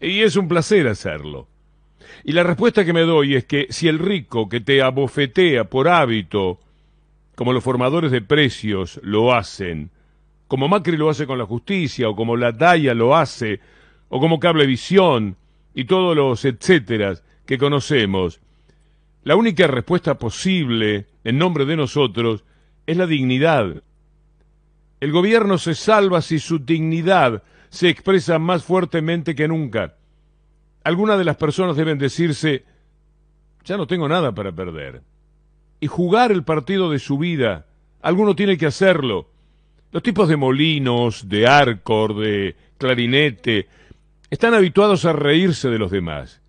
Y es un placer hacerlo. Y la respuesta que me doy es que si el rico que te abofetea por hábito, como los formadores de precios lo hacen, como Macri lo hace con la justicia, o como la talla lo hace, o como Cablevisión y todos los etcéteras que conocemos, la única respuesta posible en nombre de nosotros es la dignidad. El gobierno se salva si su dignidad se expresa más fuertemente que nunca. Algunas de las personas deben decirse, ya no tengo nada para perder. Y jugar el partido de su vida, alguno tiene que hacerlo. Los tipos de molinos, de arcor, de clarinete, están habituados a reírse de los demás.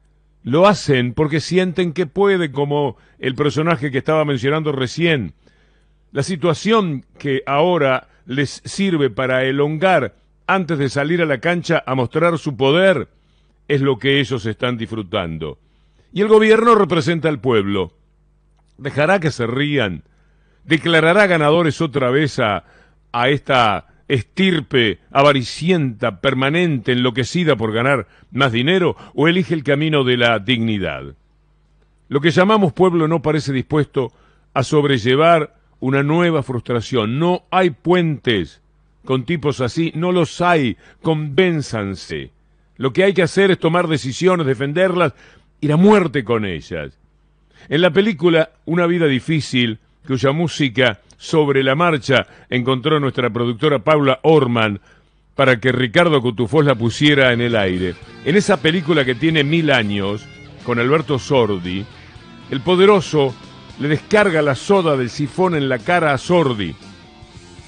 Lo hacen porque sienten que puede, como el personaje que estaba mencionando recién. La situación que ahora les sirve para elongar antes de salir a la cancha a mostrar su poder, es lo que ellos están disfrutando. Y el gobierno representa al pueblo. Dejará que se rían. Declarará ganadores otra vez a, esta estirpe avaricienta, permanente, enloquecida por ganar más dinero, o elige el camino de la dignidad. Lo que llamamos pueblo no parece dispuesto a sobrellevar una nueva frustración. No hay puentes con tipos así, no los hay, convénzanse. Lo que hay que hacer es tomar decisiones, defenderlas, y la muerte con ellas. En la película Una vida difícil, cuya música sobre la marcha encontró nuestra productora Paula Orman para que Ricardo Cutufós la pusiera en el aire. En esa película que tiene mil años, con Alberto Sordi, el poderoso le descarga la soda del sifón en la cara a Sordi,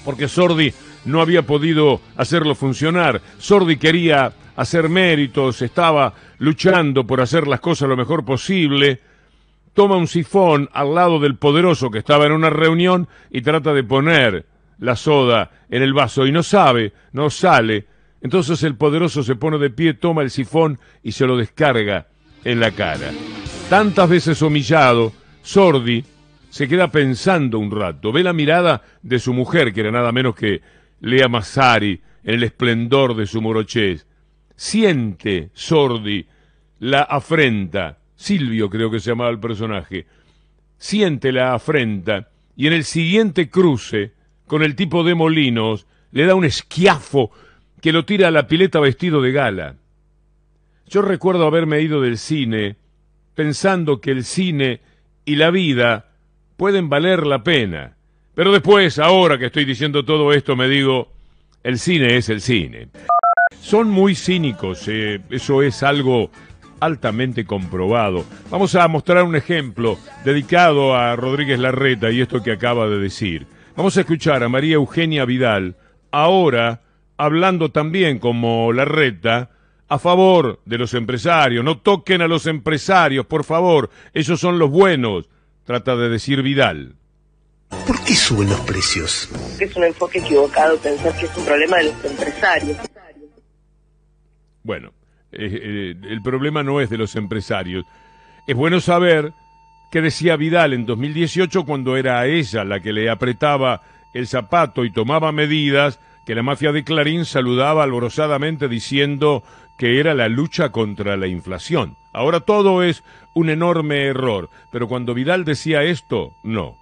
porque Sordi no había podido hacerlo funcionar. Sordi quería hacer méritos, estaba luchando por hacer las cosas lo mejor posible. Toma un sifón al lado del poderoso que estaba en una reunión y trata de poner la soda en el vaso y no sabe, no sale. Entonces el poderoso se pone de pie, toma el sifón y se lo descarga en la cara. Tantas veces humillado, Sordi se queda pensando un rato, ve la mirada de su mujer, que era nada menos que Lea Massari en el esplendor de su morochés. Siente, Sordi, la afrenta. Silvio creo que se llamaba el personaje. Siente la afrenta y en el siguiente cruce, con el tipo de molinos, le da un esquiafo que lo tira a la pileta vestido de gala. Yo recuerdo haberme ido del cine pensando que el cine y la vida pueden valer la pena. Pero después, ahora que estoy diciendo todo esto, me digo, el cine es el cine. Son muy cínicos, eh, eso es algo altamente comprobado. Vamos a mostrar un ejemplo dedicado a Rodríguez Larreta y esto que acaba de decir. Vamos a escuchar a María Eugenia Vidal, ahora hablando también como Larreta, a favor de los empresarios. No toquen a los empresarios, por favor, esos son los buenos, trata de decir Vidal. ¿Por qué suben los precios? es un enfoque equivocado pensar que es un problema de los empresarios. Bueno, eh, eh, el problema no es de los empresarios. Es bueno saber que decía Vidal en 2018 cuando era a ella la que le apretaba el zapato y tomaba medidas, que la mafia de Clarín saludaba alborozadamente diciendo que era la lucha contra la inflación. Ahora todo es un enorme error, pero cuando Vidal decía esto, no.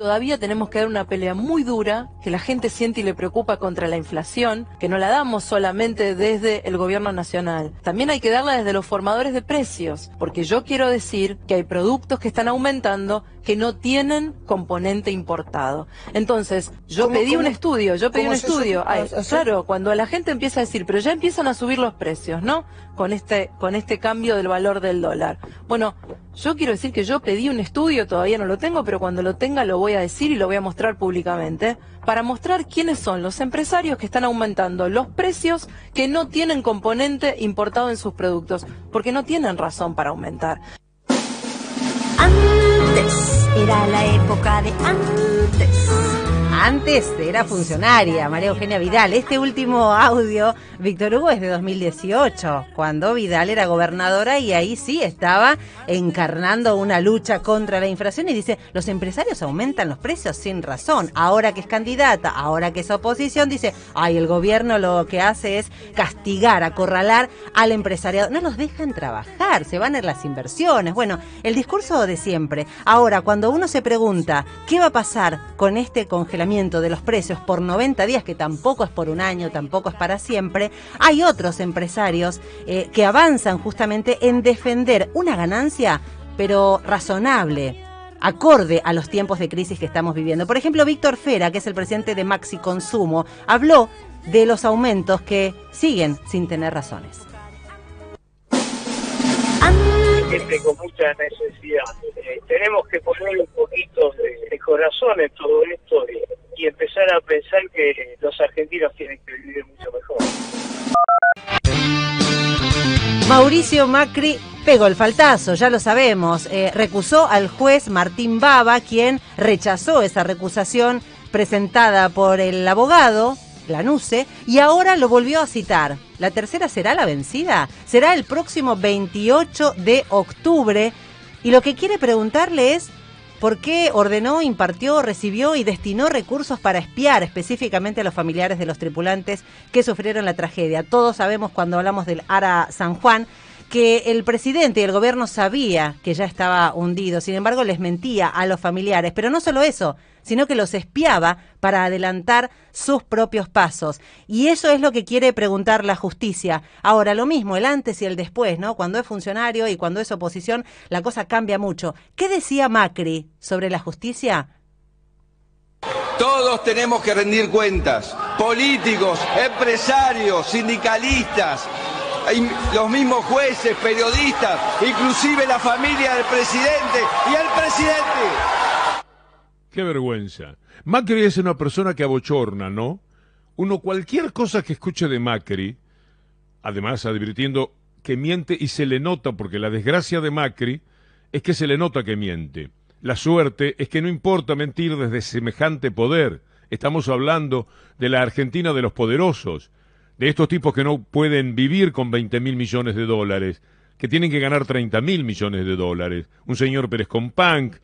Todavía tenemos que dar una pelea muy dura que la gente siente y le preocupa contra la inflación, que no la damos solamente desde el gobierno nacional. También hay que darla desde los formadores de precios, porque yo quiero decir que hay productos que están aumentando que no tienen componente importado. Entonces, yo pedí un estudio, yo pedí un estudio. claro, cuando la gente empieza a decir, pero ya empiezan a subir los precios, ¿no? Con este, con este cambio del valor del dólar. Bueno, yo quiero decir que yo pedí un estudio, todavía no lo tengo, pero cuando lo tenga lo voy a decir y lo voy a mostrar públicamente, para mostrar quiénes son los empresarios que están aumentando los precios que no tienen componente importado en sus productos, porque no tienen razón para aumentar era la época de antes antes era funcionaria, María Eugenia Vidal. Este último audio, Víctor Hugo, es de 2018, cuando Vidal era gobernadora y ahí sí estaba encarnando una lucha contra la inflación y dice, los empresarios aumentan los precios sin razón. Ahora que es candidata, ahora que es oposición, dice, ay, el gobierno lo que hace es castigar, acorralar al empresariado. No los dejan trabajar, se van a las inversiones. Bueno, el discurso de siempre. Ahora, cuando uno se pregunta, ¿qué va a pasar? con este congelamiento de los precios por 90 días, que tampoco es por un año, tampoco es para siempre, hay otros empresarios eh, que avanzan justamente en defender una ganancia, pero razonable, acorde a los tiempos de crisis que estamos viviendo. Por ejemplo, Víctor Fera, que es el presidente de Maxi Consumo, habló de los aumentos que siguen sin tener razones gente con mucha necesidad. Eh, tenemos que poner un poquito de, corazón en todo esto y, empezar a pensar que los argentinos tienen que vivir mucho mejor. Mauricio Macri pegó el faltazo, ya lo sabemos. Eh, recusó al juez Martín Baba, quien rechazó esa recusación presentada por el abogado, Lanuse, y ahora lo volvió a citar. La tercera será la vencida. Será el próximo 28 de octubre. Y lo que quiere preguntarle es por qué ordenó, impartió, recibió y destinó recursos para espiar específicamente a los familiares de los tripulantes que sufrieron la tragedia. Todos sabemos cuando hablamos del Ara San Juan que el presidente y el gobierno sabía que ya estaba hundido, sin embargo les mentía a los familiares, pero no solo eso, sino que los espiaba para adelantar sus propios pasos. Y eso es lo que quiere preguntar la justicia. Ahora, lo mismo, el antes y el después, ¿no? Cuando es funcionario y cuando es oposición, la cosa cambia mucho. ¿Qué decía Macri sobre la justicia? Todos tenemos que rendir cuentas, políticos, empresarios, sindicalistas, los mismos jueces, periodistas, inclusive la familia del presidente y el presidente. Qué vergüenza. Macri es una persona que abochorna, ¿no? Uno cualquier cosa que escuche de Macri, además advirtiendo que miente y se le nota, porque la desgracia de Macri es que se le nota que miente. La suerte es que no importa mentir desde semejante poder. Estamos hablando de la Argentina de los poderosos, de estos tipos que no pueden vivir con 20 mil millones de dólares, que tienen que ganar 30 mil millones de dólares. Un señor Pérez con punk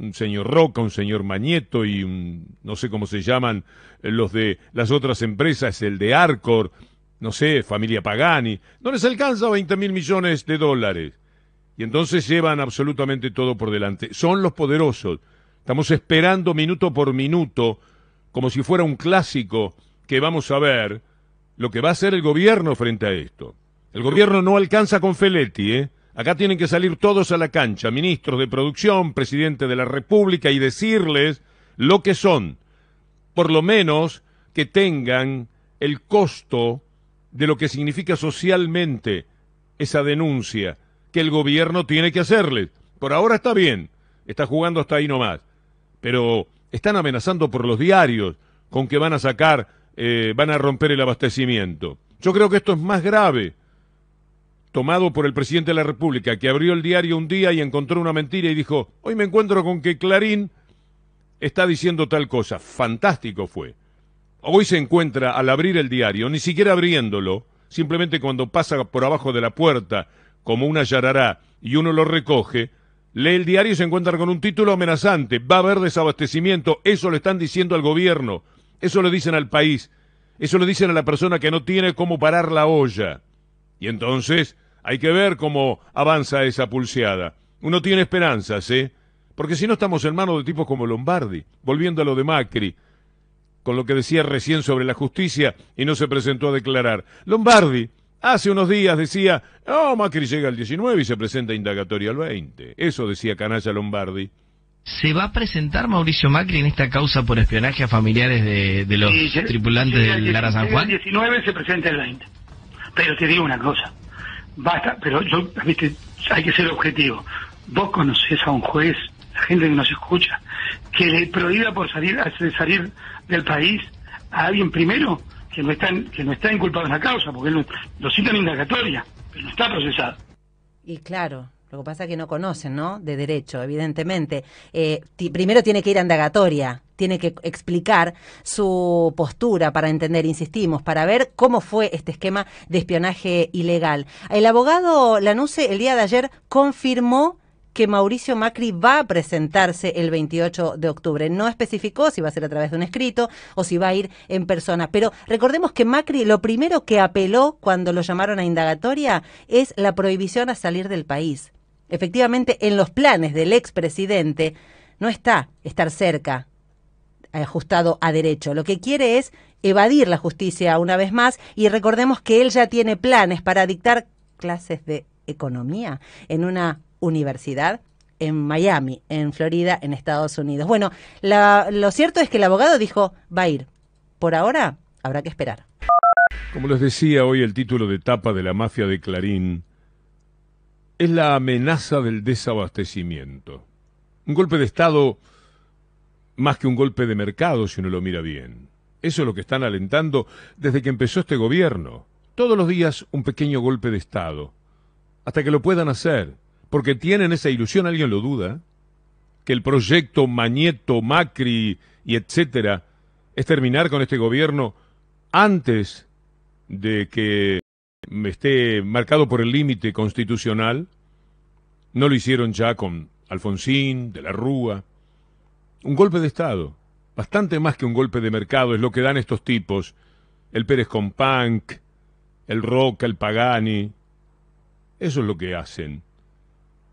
un señor Roca, un señor Mañeto y no sé cómo se llaman eh, los de las otras empresas, el de Arcor, no sé, familia Pagani, no les alcanza 20 mil millones de dólares. Y entonces llevan absolutamente todo por delante. Son los poderosos. Estamos esperando minuto por minuto, como si fuera un clásico, que vamos a ver lo que va a hacer el gobierno frente a esto. El gobierno no alcanza con Feletti, ¿eh? Acá tienen que salir todos a la cancha, ministros de producción, presidente de la República, y decirles lo que son. Por lo menos que tengan el costo de lo que significa socialmente esa denuncia que el gobierno tiene que hacerles. Por ahora está bien, está jugando hasta ahí nomás. Pero están amenazando por los diarios con que van a sacar, eh, van a romper el abastecimiento. Yo creo que esto es más grave tomado por el presidente de la República, que abrió el diario un día y encontró una mentira y dijo, hoy me encuentro con que Clarín está diciendo tal cosa. Fantástico fue. Hoy se encuentra al abrir el diario, ni siquiera abriéndolo, simplemente cuando pasa por abajo de la puerta como una yarará y uno lo recoge, lee el diario y se encuentra con un título amenazante. Va a haber desabastecimiento. Eso lo están diciendo al gobierno. Eso lo dicen al país. Eso lo dicen a la persona que no tiene cómo parar la olla. Y entonces hay que ver cómo avanza esa pulseada. Uno tiene esperanzas, ¿eh? Porque si no estamos en manos de tipos como Lombardi, volviendo a lo de Macri, con lo que decía recién sobre la justicia y no se presentó a declarar. Lombardi hace unos días decía, oh, Macri llega el 19 y se presenta indagatoria al 20. Eso decía Canalla Lombardi. ¿Se va a presentar Mauricio Macri en esta causa por espionaje a familiares de, los tripulantes del de Lara San Juan? El 19 se presenta el 20. Pero te digo una cosa, basta, pero yo, viste, hay que ser objetivo. Vos conocés a un juez, la gente que nos escucha, que le prohíba por salir, salir del país a alguien primero que no está, que no está inculpado en la causa, porque lo, citan en indagatoria, pero no está procesado. Y claro, lo que pasa es que no conocen, ¿no? De derecho, evidentemente. Eh, primero tiene que ir a indagatoria tiene que explicar su postura para entender, insistimos, para ver cómo fue este esquema de espionaje ilegal. El abogado Lanuse el día de ayer confirmó que Mauricio Macri va a presentarse el 28 de octubre. No especificó si va a ser a través de un escrito o si va a ir en persona. Pero recordemos que Macri lo primero que apeló cuando lo llamaron a indagatoria es la prohibición a salir del país. Efectivamente, en los planes del expresidente no está estar cerca ajustado a derecho. Lo que quiere es evadir la justicia una vez más y recordemos que él ya tiene planes para dictar clases de economía en una universidad en Miami, en Florida, en Estados Unidos. Bueno, lo cierto es que el abogado dijo, va a ir. Por ahora, habrá que esperar. Como les decía hoy el título de tapa de la mafia de Clarín, es la amenaza del desabastecimiento. Un golpe de Estado más que un golpe de mercado si uno lo mira bien. Eso es lo que están alentando desde que empezó este gobierno. Todos los días un pequeño golpe de Estado, hasta que lo puedan hacer, porque tienen esa ilusión, alguien lo duda, que el proyecto Mañeto, Macri y etcétera es terminar con este gobierno antes de que esté marcado por el límite constitucional. No lo hicieron ya con Alfonsín, de la Rúa, un golpe de Estado. Bastante más que un golpe de mercado es lo que dan estos tipos. El Pérez con Punk, el Roca, el Pagani. Eso es lo que hacen.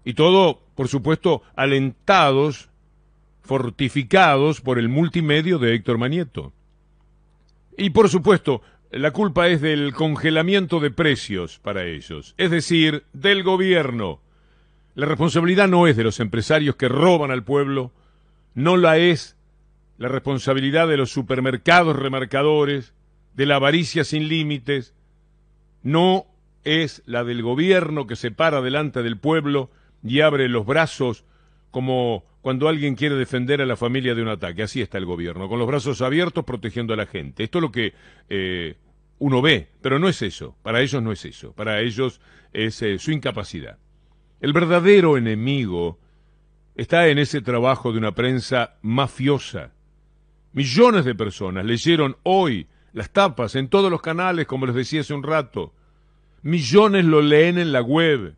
Y todo, por supuesto, alentados, fortificados por el multimedio de Héctor Manieto. Y por supuesto, la culpa es del congelamiento de precios para ellos, es decir, del gobierno. La responsabilidad no es de los empresarios que roban al pueblo, no la es la responsabilidad de los supermercados remarcadores, de la avaricia sin límites, no es la del gobierno que se para delante del pueblo y abre los brazos como cuando alguien quiere defender a la familia de un ataque. Así está el gobierno, con los brazos abiertos protegiendo a la gente. Esto es lo que eh, uno ve, pero no es eso. Para ellos no es eso. Para ellos es eh, su incapacidad. El verdadero enemigo está en ese trabajo de una prensa mafiosa. Millones de personas leyeron hoy las tapas en todos los canales, como les decía hace un rato. Millones lo leen en la web.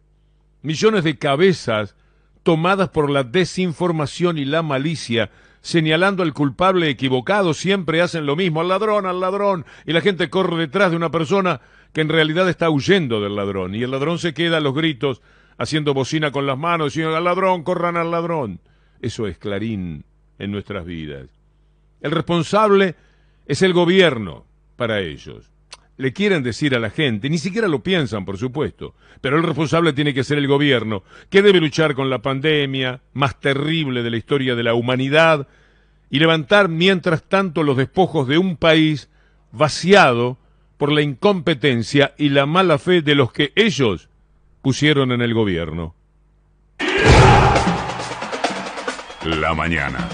Millones de cabezas tomadas por la desinformación y la malicia, señalando al culpable equivocado, siempre hacen lo mismo, al ladrón, al ladrón, y la gente corre detrás de una persona que en realidad está huyendo del ladrón, y el ladrón se queda a los gritos haciendo bocina con las manos, diciendo al ladrón, corran al ladrón. Eso es clarín en nuestras vidas. El responsable es el gobierno para ellos. Le quieren decir a la gente, ni siquiera lo piensan, por supuesto, pero el responsable tiene que ser el gobierno, que debe luchar con la pandemia más terrible de la historia de la humanidad y levantar mientras tanto los despojos de un país vaciado por la incompetencia y la mala fe de los que ellos pusieron en el gobierno. La mañana.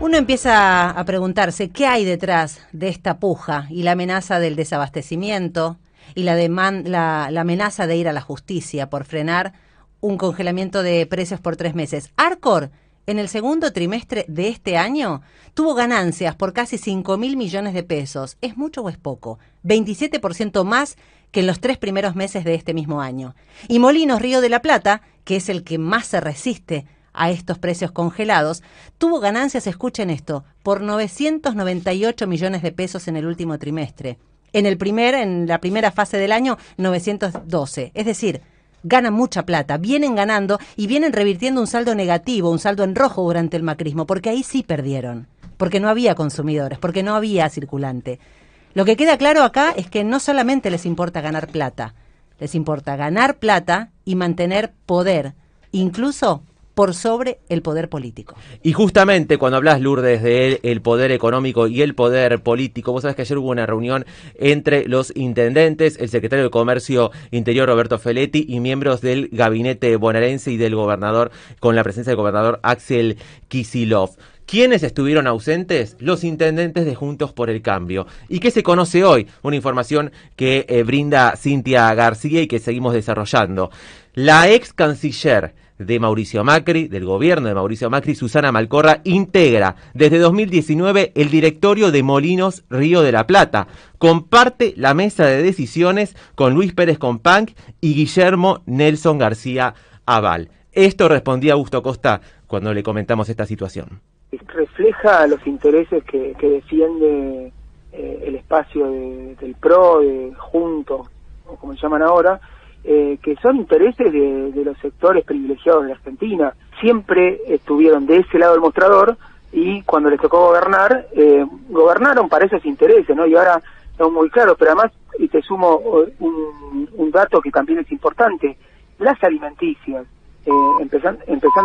Uno empieza a preguntarse qué hay detrás de esta puja y la amenaza del desabastecimiento y la, la amenaza de ir a la justicia por frenar un congelamiento de precios por tres meses. Arcor en el segundo trimestre de este año tuvo ganancias por casi 5 mil millones de pesos. ¿Es mucho o es poco? 27% más que en los tres primeros meses de este mismo año. Y Molinos Río de la Plata, que es el que más se resiste a estos precios congelados, tuvo ganancias, escuchen esto, por 998 millones de pesos en el último trimestre. En, el primer, en la primera fase del año, 912. Es decir, ganan mucha plata, vienen ganando y vienen revirtiendo un saldo negativo, un saldo en rojo durante el macrismo, porque ahí sí perdieron, porque no había consumidores, porque no había circulante. Lo que queda claro acá es que no solamente les importa ganar plata, les importa ganar plata y mantener poder, incluso por sobre el poder político. Y justamente cuando hablas, Lourdes, del poder económico y el poder político, vos sabés que ayer hubo una reunión entre los intendentes, el secretario de Comercio Interior, Roberto Feletti, y miembros del gabinete bonaerense y del gobernador, con la presencia del gobernador Axel Kisilov. ¿Quiénes estuvieron ausentes? Los intendentes de Juntos por el Cambio. ¿Y qué se conoce hoy? Una información que eh, brinda Cintia García y que seguimos desarrollando. La ex canciller de Mauricio Macri, del gobierno de Mauricio Macri, Susana Malcorra, integra desde 2019 el directorio de Molinos Río de la Plata. Comparte la mesa de decisiones con Luis Pérez Companc y Guillermo Nelson García Aval. Esto respondía Augusto Costa cuando le comentamos esta situación. Refleja los intereses que, defiende eh, el espacio del PRO, de Juntos, o como se llaman ahora, eh, que son intereses de, los sectores privilegiados de Argentina. Siempre estuvieron de ese lado del mostrador y cuando les tocó gobernar, eh, gobernaron para esos intereses, ¿no? Y ahora son muy claro, pero además, y te sumo un, dato que también es importante, las alimenticias, eh, empezando,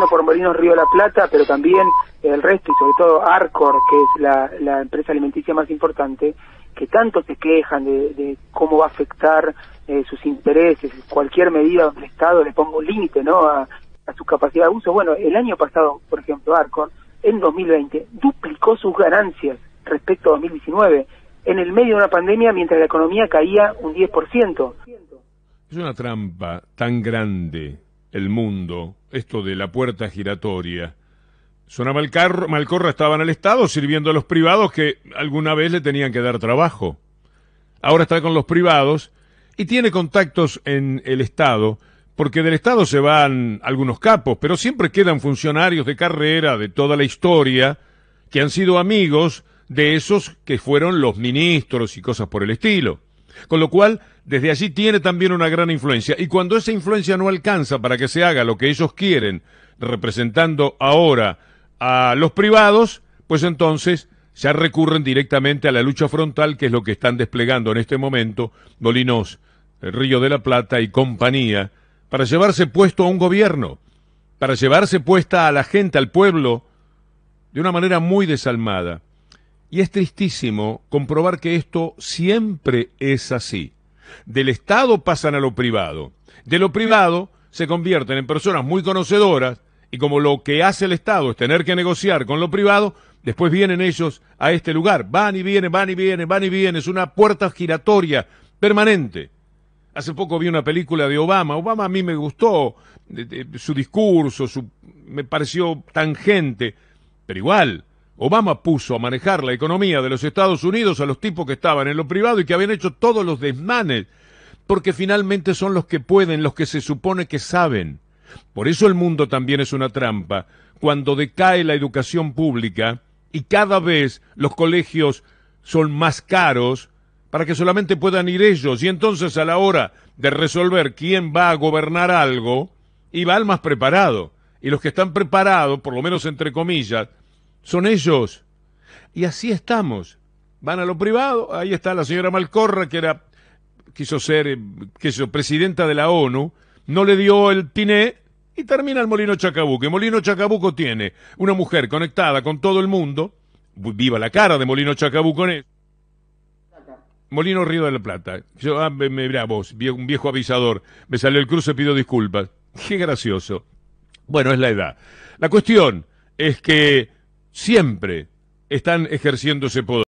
por Molinos Río de la Plata, pero también el resto y sobre todo Arcor, que es la, empresa alimenticia más importante, que tanto se quejan de, de cómo va a afectar eh, sus intereses, cualquier medida donde el Estado le ponga un límite ¿no? A, su capacidad de uso. Bueno, el año pasado, por ejemplo, Arcon, en 2020, duplicó sus ganancias respecto a 2019, en el medio de una pandemia mientras la economía caía un 10%. Es una trampa tan grande el mundo, esto de la puerta giratoria. Sonaba el carro, Malcorra estaba en el Estado sirviendo a los privados que alguna vez le tenían que dar trabajo. Ahora está con los privados y tiene contactos en el Estado, porque del Estado se van algunos capos, pero siempre quedan funcionarios de carrera de toda la historia que han sido amigos de esos que fueron los ministros y cosas por el estilo. Con lo cual, desde allí tiene también una gran influencia. Y cuando esa influencia no alcanza para que se haga lo que ellos quieren, representando ahora a los privados, pues entonces ya recurren directamente a la lucha frontal, que es lo que están desplegando en este momento Molinos, el Río de la Plata y compañía, para llevarse puesto a un gobierno, para llevarse puesta a la gente, al pueblo, de una manera muy desalmada. Y es tristísimo comprobar que esto siempre es así. Del Estado pasan a lo privado. De lo privado se convierten en personas muy conocedoras y como lo que hace el Estado es tener que negociar con lo privado, Después vienen ellos a este lugar, van y vienen, van y vienen, van y vienen, es una puerta giratoria permanente. Hace poco vi una película de Obama, Obama a mí me gustó, su discurso, su, me pareció tangente, pero igual, Obama puso a manejar la economía de los Estados Unidos a los tipos que estaban en lo privado y que habían hecho todos los desmanes, porque finalmente son los que pueden, los que se supone que saben. Por eso el mundo también es una trampa. Cuando decae la educación pública, y cada vez los colegios son más caros para que solamente puedan ir ellos. Y entonces a la hora de resolver quién va a gobernar algo, y va el más preparado. Y los que están preparados, por lo menos entre comillas, son ellos. Y así estamos. Van a lo privado, ahí está la señora Malcorra, que era, quiso ser, eh, presidenta de la ONU, no le dio el tiné, y termina el Molino Chacabuco. Y Molino Chacabuco tiene una mujer conectada con todo el mundo, viva la cara de Molino Chacabuco en Molino Río de la Plata. Yo, ah, me mirá vos, un viejo avisador. Me salió el cruce, pido disculpas. Qué gracioso. Bueno, es la edad. La cuestión es que siempre están ejerciendo ese poder.